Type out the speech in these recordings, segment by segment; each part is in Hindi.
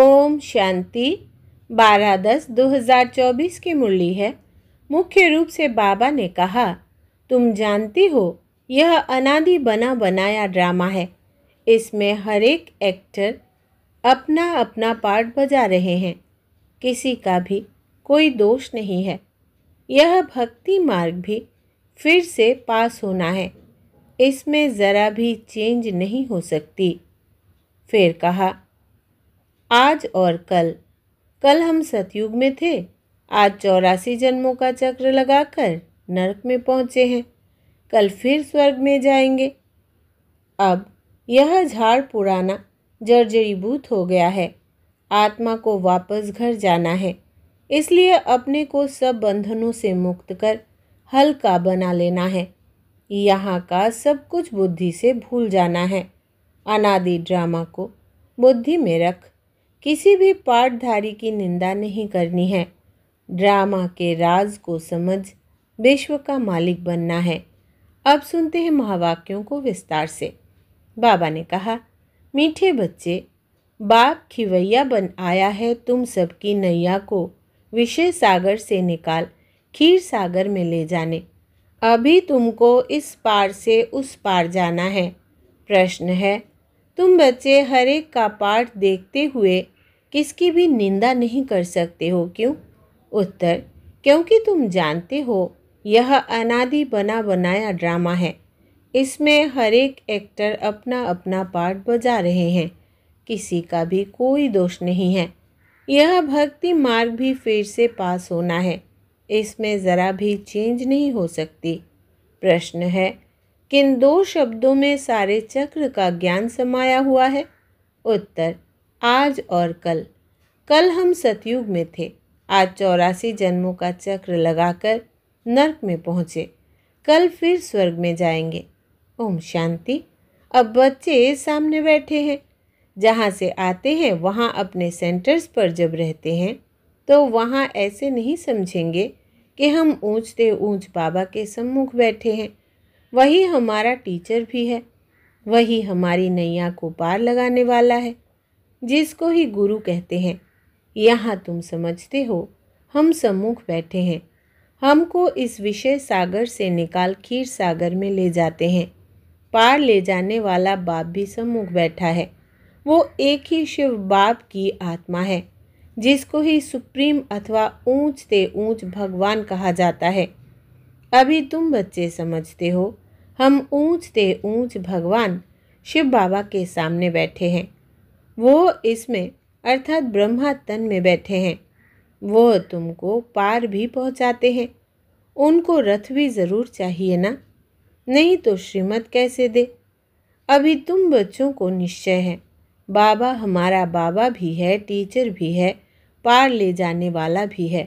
ओम शांति बारह दस दो हज़ार चौबीस की मुरली है मुख्य रूप से बाबा ने कहा तुम जानती हो यह अनादि बना बनाया ड्रामा है इसमें हरेक एक्टर अपना अपना पार्ट बजा रहे हैं किसी का भी कोई दोष नहीं है यह भक्ति मार्ग भी फिर से पास होना है इसमें ज़रा भी चेंज नहीं हो सकती फिर कहा आज और कल कल हम सतयुग में थे आज चौरासी जन्मों का चक्र लगाकर नरक में पहुँचे हैं कल फिर स्वर्ग में जाएंगे अब यह झाड़ पुराना जर्जरीभूत हो गया है आत्मा को वापस घर जाना है इसलिए अपने को सब बंधनों से मुक्त कर हल्का बना लेना है यहाँ का सब कुछ बुद्धि से भूल जाना है अनादि ड्रामा को बुद्धि में रख किसी भी पाठधारी की निंदा नहीं करनी है ड्रामा के राज को समझ विश्व का मालिक बनना है अब सुनते हैं महावाक्यों को विस्तार से बाबा ने कहा मीठे बच्चे बाप खिवैया बन आया है तुम सबकी नैया को विषय सागर से निकाल खीर सागर में ले जाने अभी तुमको इस पार से उस पार जाना है प्रश्न है तुम बच्चे हर एक का पाठ देखते हुए किसकी भी निंदा नहीं कर सकते हो क्यों उत्तर क्योंकि तुम जानते हो यह अनादि बना बनाया ड्रामा है इसमें हर एक एक्टर अपना अपना पार्ट बजा रहे हैं किसी का भी कोई दोष नहीं है यह भक्ति मार्ग भी फिर से पास होना है इसमें ज़रा भी चेंज नहीं हो सकती प्रश्न है किन दो शब्दों में सारे चक्र का ज्ञान समाया हुआ है उत्तर आज और कल कल हम सतयुग में थे आज चौरासी जन्मों का चक्र लगाकर नर्क में पहुँचे कल फिर स्वर्ग में जाएंगे ओम शांति अब बच्चे सामने बैठे हैं जहाँ से आते हैं वहाँ अपने सेंटर्स पर जब रहते हैं तो वहाँ ऐसे नहीं समझेंगे कि हम ऊँचते ऊँच बाबा के सम्मुख बैठे हैं वही हमारा टीचर भी है वही हमारी नैया को पार लगाने वाला है जिसको ही गुरु कहते हैं यहाँ तुम समझते हो हम सम्मुख बैठे हैं हमको इस विषय सागर से निकाल खीर सागर में ले जाते हैं पार ले जाने वाला बाप भी सम्मुख बैठा है वो एक ही शिव बाप की आत्मा है जिसको ही सुप्रीम अथवा ऊंच ते ऊंच भगवान कहा जाता है अभी तुम बच्चे समझते हो हम ते ऊंच भगवान शिव बाबा के सामने बैठे हैं वो इसमें अर्थात ब्रह्मा तन में बैठे हैं वो तुमको पार भी पहुंचाते हैं उनको रथ भी ज़रूर चाहिए ना नहीं तो श्रीमत कैसे दे अभी तुम बच्चों को निश्चय है बाबा हमारा बाबा भी है टीचर भी है पार ले जाने वाला भी है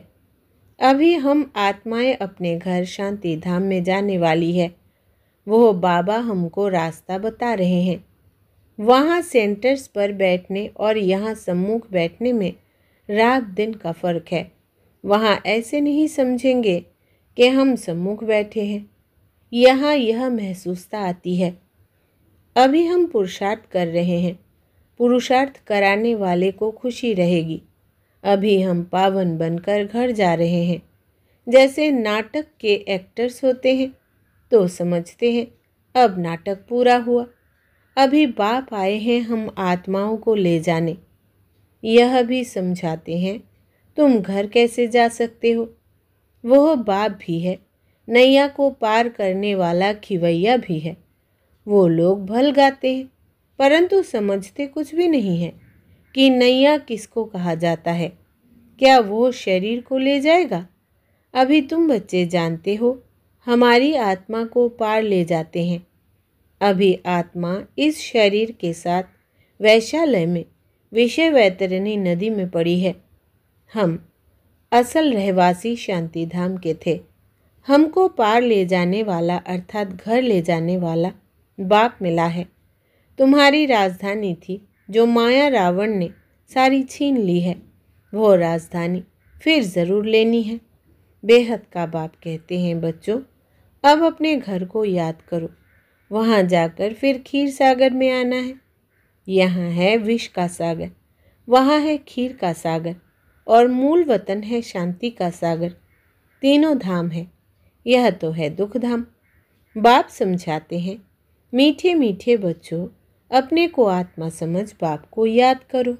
अभी हम आत्माएं अपने घर शांति धाम में जाने वाली है वो बाबा हमको रास्ता बता रहे हैं वहाँ सेंटर्स पर बैठने और यहाँ सम्मुख बैठने में रात दिन का फ़र्क है वहाँ ऐसे नहीं समझेंगे कि हम सम्मुख बैठे हैं यहाँ यह महसूसता आती है अभी हम पुरुषार्थ कर रहे हैं पुरुषार्थ कराने वाले को खुशी रहेगी अभी हम पावन बनकर घर जा रहे हैं जैसे नाटक के एक्टर्स होते हैं तो समझते हैं अब नाटक पूरा हुआ अभी बाप आए हैं हम आत्माओं को ले जाने यह भी समझाते हैं तुम घर कैसे जा सकते हो वह बाप भी है नैया को पार करने वाला खिवैया भी है वो लोग भल गाते हैं परंतु समझते कुछ भी नहीं है कि नैया किसको कहा जाता है क्या वो शरीर को ले जाएगा अभी तुम बच्चे जानते हो हमारी आत्मा को पार ले जाते हैं अभी आत्मा इस शरीर के साथ वैशालय में विषय वैतरणी नदी में पड़ी है हम असल रहवासी शांति धाम के थे हमको पार ले जाने वाला अर्थात घर ले जाने वाला बाप मिला है तुम्हारी राजधानी थी जो माया रावण ने सारी छीन ली है वो राजधानी फिर ज़रूर लेनी है बेहद का बाप कहते हैं बच्चों अब अपने घर को याद करो वहाँ जाकर फिर खीर सागर में आना है यहाँ है विष का सागर वहाँ है खीर का सागर और मूल वतन है शांति का सागर तीनों धाम है यह तो है दुख धाम बाप समझाते हैं मीठे मीठे बच्चों अपने को आत्मा समझ बाप को याद करो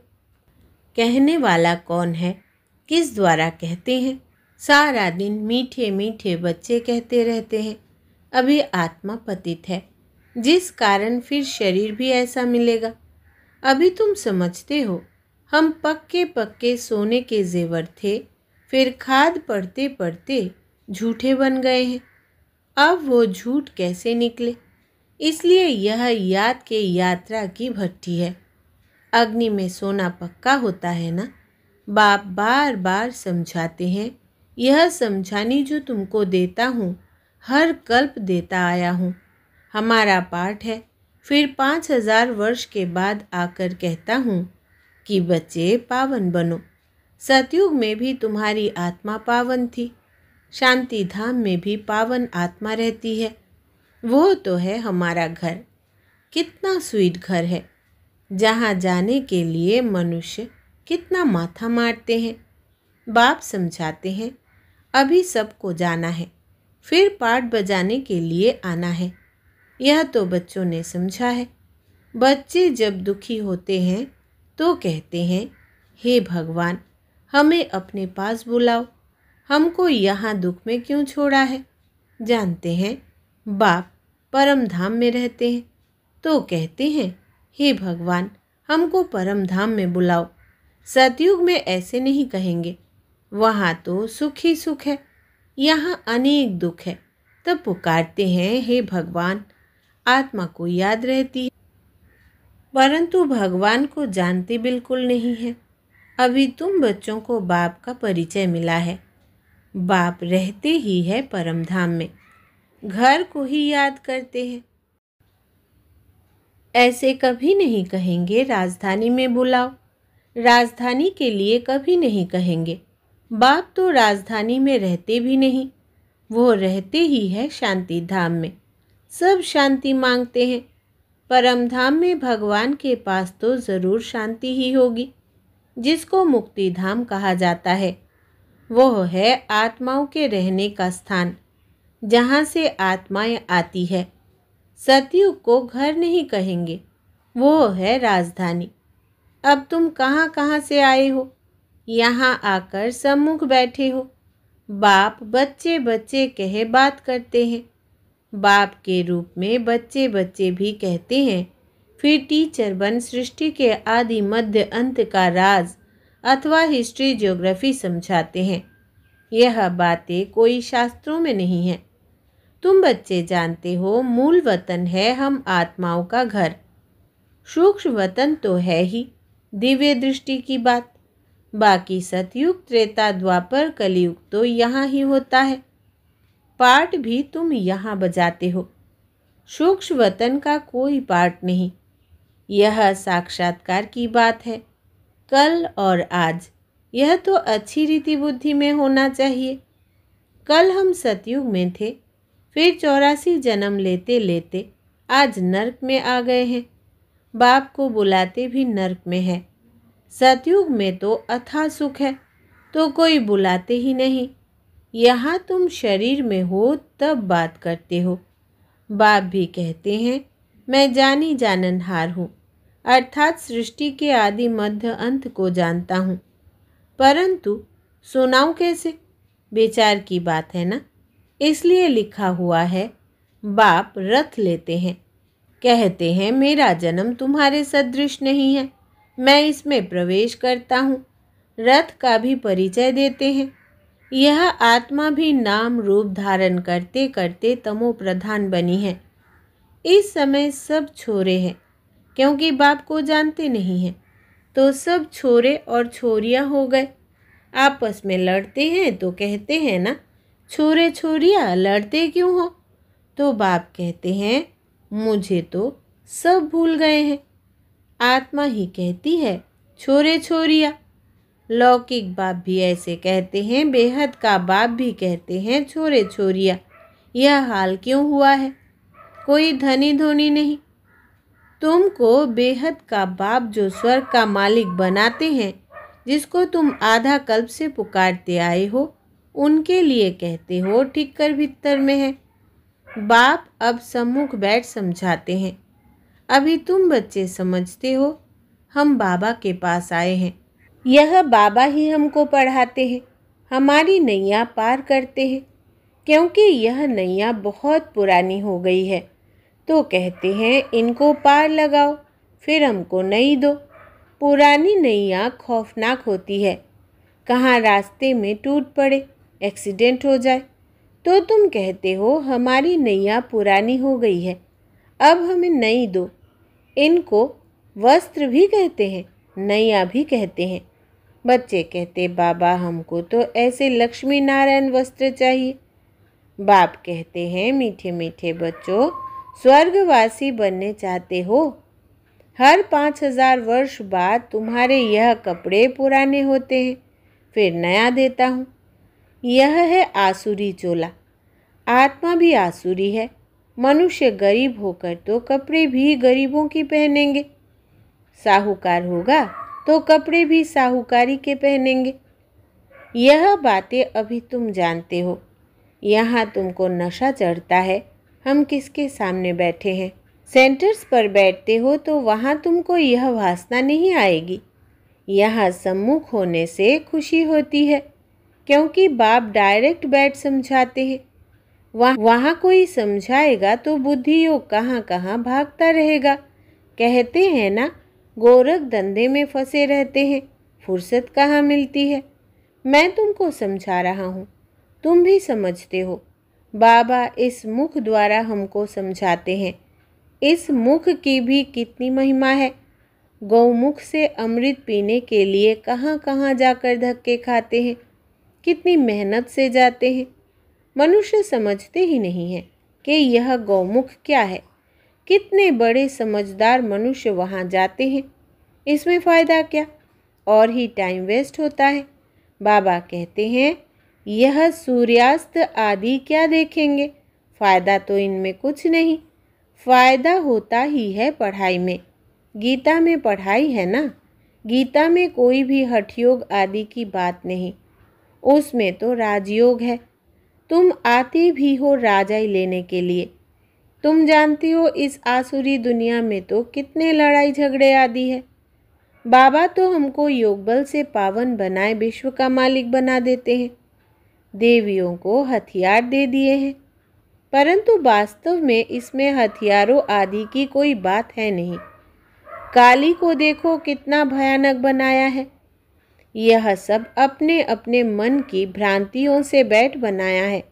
कहने वाला कौन है किस द्वारा कहते हैं सारा दिन मीठे मीठे बच्चे कहते रहते हैं अभी आत्मा पतित है जिस कारण फिर शरीर भी ऐसा मिलेगा अभी तुम समझते हो हम पक्के पक्के सोने के जेवर थे फिर खाद पढ़ते पढ़ते झूठे बन गए हैं अब वो झूठ कैसे निकले इसलिए यह याद के यात्रा की भट्टी है अग्नि में सोना पक्का होता है ना बाप बार बार समझाते हैं यह समझानी जो तुमको देता हूँ हर कल्प देता आया हूँ हमारा पाठ है फिर पाँच हजार वर्ष के बाद आकर कहता हूँ कि बच्चे पावन बनो सतयुग में भी तुम्हारी आत्मा पावन थी शांति धाम में भी पावन आत्मा रहती है वो तो है हमारा घर कितना स्वीट घर है जहाँ जाने के लिए मनुष्य कितना माथा मारते हैं बाप समझाते हैं अभी सबको जाना है फिर पाठ बजाने के लिए आना है यह तो बच्चों ने समझा है बच्चे जब दुखी होते हैं तो कहते हैं हे भगवान हमें अपने पास बुलाओ हमको यहाँ दुख में क्यों छोड़ा है जानते हैं बाप परम धाम में रहते हैं तो कहते हैं हे भगवान हमको परम धाम में बुलाओ सतयुग में ऐसे नहीं कहेंगे वहाँ तो सुख ही सुख है यहाँ अनेक दुख है तब पुकारते हैं हे भगवान आत्मा को याद रहती है परंतु भगवान को जानते बिल्कुल नहीं है अभी तुम बच्चों को बाप का परिचय मिला है बाप रहते ही है परमधाम में घर को ही याद करते हैं ऐसे कभी नहीं कहेंगे राजधानी में बुलाओ राजधानी के लिए कभी नहीं कहेंगे बाप तो राजधानी में रहते भी नहीं वो रहते ही है शांति धाम में सब शांति मांगते हैं परम धाम में भगवान के पास तो ज़रूर शांति ही होगी जिसको मुक्ति धाम कहा जाता है वो है आत्माओं के रहने का स्थान जहाँ से आत्माएं आती है सतयुग को घर नहीं कहेंगे वो है राजधानी अब तुम कहाँ कहाँ से आए हो यहाँ आकर सम्मुख बैठे हो बाप बच्चे बच्चे कहे बात करते हैं बाप के रूप में बच्चे बच्चे भी कहते हैं फिर टीचर बन सृष्टि के आदि मध्य अंत का राज अथवा हिस्ट्री ज्योग्राफी समझाते हैं यह बातें कोई शास्त्रों में नहीं है तुम बच्चे जानते हो मूल वतन है हम आत्माओं का घर सूक्ष्म वतन तो है ही दिव्य दृष्टि की बात बाकी सतयुग त्रेता द्वापर कलयुग तो यहाँ ही होता है पार्ट भी तुम यहाँ बजाते हो सूक्ष्म वतन का कोई पार्ट नहीं यह साक्षात्कार की बात है कल और आज यह तो अच्छी रीति बुद्धि में होना चाहिए कल हम सतयुग में थे फिर चौरासी जन्म लेते लेते आज नर्क में आ गए हैं बाप को बुलाते भी नर्क में है सतयुग में तो अथा सुख है तो कोई बुलाते ही नहीं यहाँ तुम शरीर में हो तब बात करते हो बाप भी कहते हैं मैं जानी जाननहार हूँ अर्थात सृष्टि के आदि मध्य अंत को जानता हूँ परंतु सुनाऊँ कैसे बेचार की बात है ना इसलिए लिखा हुआ है बाप रथ लेते हैं कहते हैं मेरा जन्म तुम्हारे सदृश नहीं है मैं इसमें प्रवेश करता हूँ रथ का भी परिचय देते हैं यह आत्मा भी नाम रूप धारण करते करते तमो प्रधान बनी है इस समय सब छोरे हैं क्योंकि बाप को जानते नहीं हैं तो सब छोरे और छोरिया हो गए आपस में लड़ते हैं तो कहते हैं ना छोरे छोरिया लड़ते क्यों हो तो बाप कहते हैं मुझे तो सब भूल गए हैं आत्मा ही कहती है छोरे छोरिया लौकिक बाप भी ऐसे कहते हैं बेहद का बाप भी कहते हैं छोरे छोरिया यह हाल क्यों हुआ है कोई धनी धोनी नहीं तुमको बेहद का बाप जो स्वर्ग का मालिक बनाते हैं जिसको तुम आधा कल्प से पुकारते आए हो उनके लिए कहते हो ठिक्कर भीतर में है बाप अब सम्मुख बैठ समझाते हैं अभी तुम बच्चे समझते हो हम बाबा के पास आए हैं यह बाबा ही हमको पढ़ाते हैं हमारी नैया पार करते हैं क्योंकि यह नैया बहुत पुरानी हो गई है तो कहते हैं इनको पार लगाओ फिर हमको नहीं दो पुरानी नैया खौफनाक होती है कहाँ रास्ते में टूट पड़े एक्सीडेंट हो जाए तो तुम कहते हो हमारी नैया पुरानी हो गई है अब हमें नई दो इनको वस्त्र भी कहते हैं नैया भी कहते हैं बच्चे कहते बाबा हमको तो ऐसे लक्ष्मी नारायण वस्त्र चाहिए बाप कहते हैं मीठे मीठे बच्चों स्वर्गवासी बनने चाहते हो हर पाँच हजार वर्ष बाद तुम्हारे यह कपड़े पुराने होते हैं फिर नया देता हूँ यह है आसुरी चोला आत्मा भी आसुरी है मनुष्य गरीब होकर तो कपड़े भी गरीबों की पहनेंगे साहूकार होगा तो कपड़े भी साहूकारी के पहनेंगे यह बातें अभी तुम जानते हो यहाँ तुमको नशा चढ़ता है हम किसके सामने बैठे हैं सेंटर्स पर बैठते हो तो वहाँ तुमको यह वासना नहीं आएगी यहाँ सम्मुख होने से खुशी होती है क्योंकि बाप डायरेक्ट बैठ समझाते हैं वहाँ वहाँ कोई समझाएगा तो बुद्धि योग कहाँ कहाँ भागता रहेगा कहते हैं ना गोरख धंधे में फंसे रहते हैं फुर्सत कहाँ मिलती है मैं तुमको समझा रहा हूँ तुम भी समझते हो बाबा इस मुख द्वारा हमको समझाते हैं इस मुख की भी कितनी महिमा है गौमुख से अमृत पीने के लिए कहाँ कहाँ जाकर धक्के खाते हैं कितनी मेहनत से जाते हैं मनुष्य समझते ही नहीं हैं कि यह गौमुख क्या है कितने बड़े समझदार मनुष्य वहाँ जाते हैं इसमें फ़ायदा क्या और ही टाइम वेस्ट होता है बाबा कहते हैं यह सूर्यास्त आदि क्या देखेंगे फ़ायदा तो इनमें कुछ नहीं फ़ायदा होता ही है पढ़ाई में गीता में पढ़ाई है ना गीता में कोई भी हठयोग आदि की बात नहीं उसमें तो राजयोग है तुम आते भी हो राजाई लेने के लिए तुम जानती हो इस आसुरी दुनिया में तो कितने लड़ाई झगड़े आदि है बाबा तो हमको योग बल से पावन बनाए विश्व का मालिक बना देते हैं देवियों को हथियार दे दिए हैं परंतु वास्तव में इसमें हथियारों आदि की कोई बात है नहीं काली को देखो कितना भयानक बनाया है यह सब अपने अपने मन की भ्रांतियों से बैठ बनाया है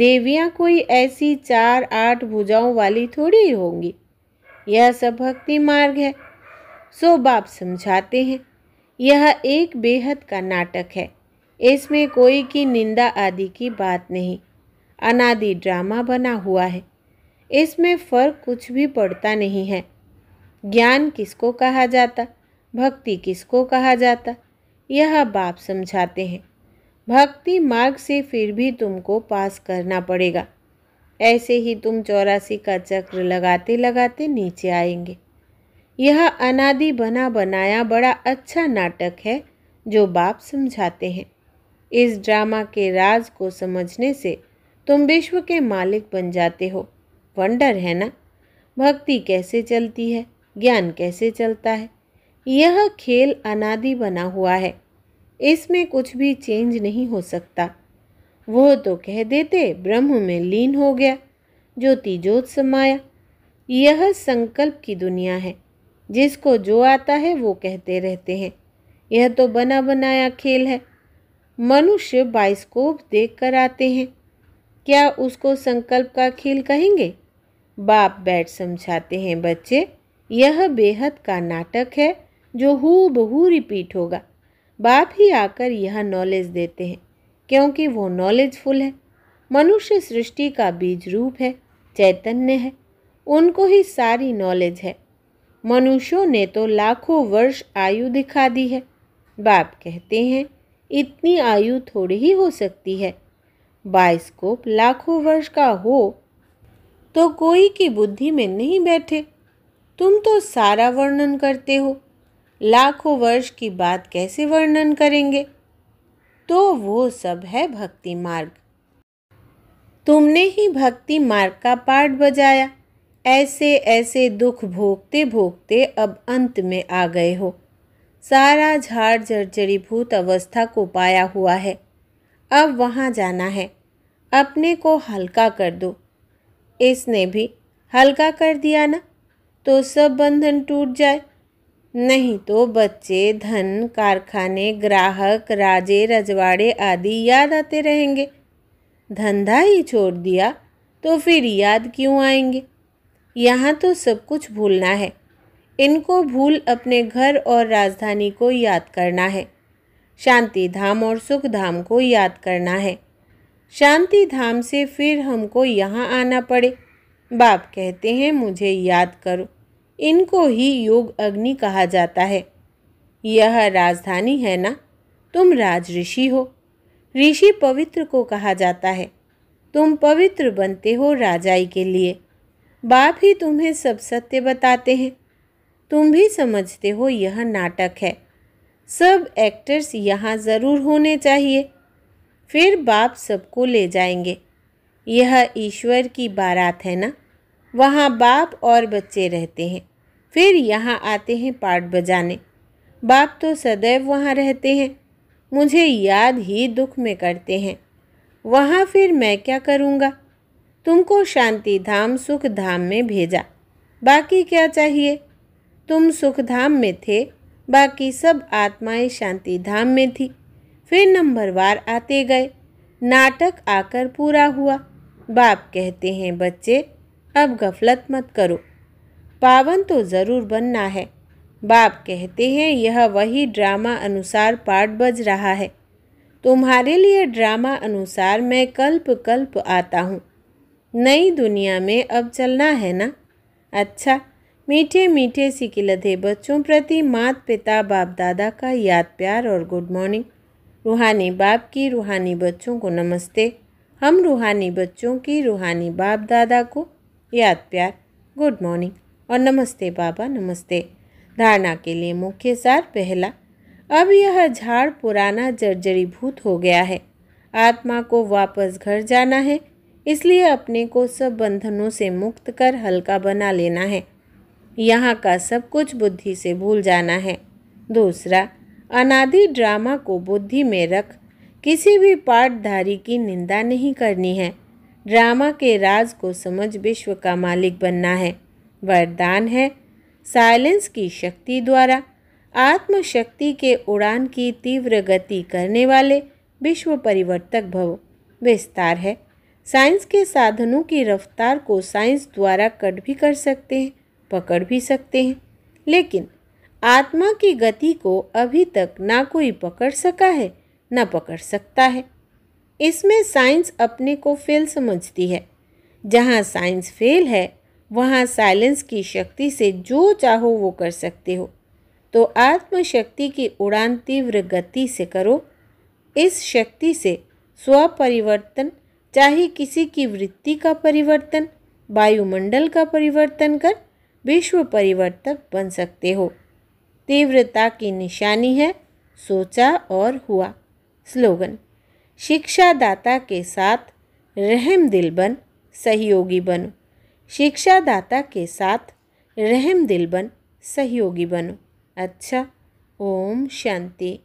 देवियाँ कोई ऐसी चार आठ भुजाओं वाली थोड़ी होंगी यह सब भक्ति मार्ग है सो बाप समझाते हैं यह एक बेहद का नाटक है इसमें कोई की निंदा आदि की बात नहीं अनादि ड्रामा बना हुआ है इसमें फर्क कुछ भी पड़ता नहीं है ज्ञान किसको कहा जाता भक्ति किसको कहा जाता यह बाप समझाते हैं भक्ति मार्ग से फिर भी तुमको पास करना पड़ेगा ऐसे ही तुम चौरासी का चक्र लगाते लगाते नीचे आएंगे यह अनादि बना बनाया बड़ा अच्छा नाटक है जो बाप समझाते हैं इस ड्रामा के राज को समझने से तुम विश्व के मालिक बन जाते हो वंडर है ना भक्ति कैसे चलती है ज्ञान कैसे चलता है यह खेल अनादि बना हुआ है इसमें कुछ भी चेंज नहीं हो सकता वो तो कह देते ब्रह्म में लीन हो गया जो तिजोत समाया यह संकल्प की दुनिया है जिसको जो आता है वो कहते रहते हैं यह तो बना बनाया खेल है मनुष्य बाइस्कोप देख कर आते हैं क्या उसको संकल्प का खेल कहेंगे बाप बैठ समझाते हैं बच्चे यह बेहद का नाटक है जो हु बहू रिपीट होगा बाप ही आकर यह नॉलेज देते हैं क्योंकि वो नॉलेजफुल है मनुष्य सृष्टि का बीज रूप है चैतन्य है उनको ही सारी नॉलेज है मनुष्यों ने तो लाखों वर्ष आयु दिखा दी है बाप कहते हैं इतनी आयु थोड़ी ही हो सकती है बायस्कोप लाखों वर्ष का हो तो कोई की बुद्धि में नहीं बैठे तुम तो सारा वर्णन करते हो लाखों वर्ष की बात कैसे वर्णन करेंगे तो वो सब है भक्ति मार्ग तुमने ही भक्ति मार्ग का पाठ बजाया ऐसे ऐसे दुख भोगते भोगते अब अंत में आ गए हो सारा झाड़ भूत अवस्था को पाया हुआ है अब वहाँ जाना है अपने को हल्का कर दो इसने भी हल्का कर दिया ना तो सब बंधन टूट जाए नहीं तो बच्चे धन कारखाने ग्राहक राजे रजवाड़े आदि याद आते रहेंगे धंधा ही छोड़ दिया तो फिर याद क्यों आएंगे यहाँ तो सब कुछ भूलना है इनको भूल अपने घर और राजधानी को याद करना है शांति धाम और सुख धाम को याद करना है शांति धाम से फिर हमको यहाँ आना पड़े बाप कहते हैं मुझे याद करो इनको ही योग अग्नि कहा जाता है यह राजधानी है ना तुम राज ऋषि हो ऋषि पवित्र को कहा जाता है तुम पवित्र बनते हो राजाई के लिए बाप ही तुम्हें सब सत्य बताते हैं तुम भी समझते हो यह नाटक है सब एक्टर्स यहाँ ज़रूर होने चाहिए फिर बाप सबको ले जाएंगे यह ईश्वर की बारात है ना वहाँ बाप और बच्चे रहते हैं फिर यहाँ आते हैं पाठ बजाने बाप तो सदैव वहाँ रहते हैं मुझे याद ही दुख में करते हैं वहाँ फिर मैं क्या करूँगा तुमको शांति धाम सुख धाम में भेजा बाकी क्या चाहिए तुम सुख धाम में थे बाकी सब आत्माएं शांति धाम में थी फिर नंबरवार आते गए नाटक आकर पूरा हुआ बाप कहते हैं बच्चे अब गफलत मत करो पावन तो ज़रूर बनना है बाप कहते हैं यह वही ड्रामा अनुसार पाठ बज रहा है तुम्हारे लिए ड्रामा अनुसार मैं कल्प कल्प आता हूँ नई दुनिया में अब चलना है ना अच्छा मीठे मीठे सिकिलधे बच्चों प्रति मात पिता बाप दादा का याद प्यार और गुड मॉर्निंग रूहानी बाप की रूहानी बच्चों को नमस्ते हम रूहानी बच्चों की रूहानी बाप दादा को याद प्यार गुड मॉर्निंग और नमस्ते बाबा नमस्ते धारणा के लिए मुख्य सार पहला अब यह झाड़ पुराना जर्जरी भूत हो गया है आत्मा को वापस घर जाना है इसलिए अपने को सब बंधनों से मुक्त कर हल्का बना लेना है यहाँ का सब कुछ बुद्धि से भूल जाना है दूसरा अनादि ड्रामा को बुद्धि में रख किसी भी पाठधारी की निंदा नहीं करनी है ड्रामा के राज को समझ विश्व का मालिक बनना है वरदान है साइलेंस की शक्ति द्वारा आत्मशक्ति के उड़ान की तीव्र गति करने वाले विश्व परिवर्तक भव विस्तार है साइंस के साधनों की रफ्तार को साइंस द्वारा कट भी कर सकते हैं पकड़ भी सकते हैं लेकिन आत्मा की गति को अभी तक ना कोई पकड़ सका है ना पकड़ सकता है इसमें साइंस अपने को फेल समझती है जहाँ साइंस फेल है वहाँ साइलेंस की शक्ति से जो चाहो वो कर सकते हो तो आत्मशक्ति की उड़ान तीव्र गति से करो इस शक्ति से स्वपरिवर्तन चाहे किसी की वृत्ति का परिवर्तन वायुमंडल का परिवर्तन कर विश्व परिवर्तक बन सकते हो तीव्रता की निशानी है सोचा और हुआ स्लोगन शिक्षादाता के साथ रहम दिल बन सहयोगी बनो शिक्षादाता के साथ रहम दिल बन सहयोगी बनो अच्छा ओम शांति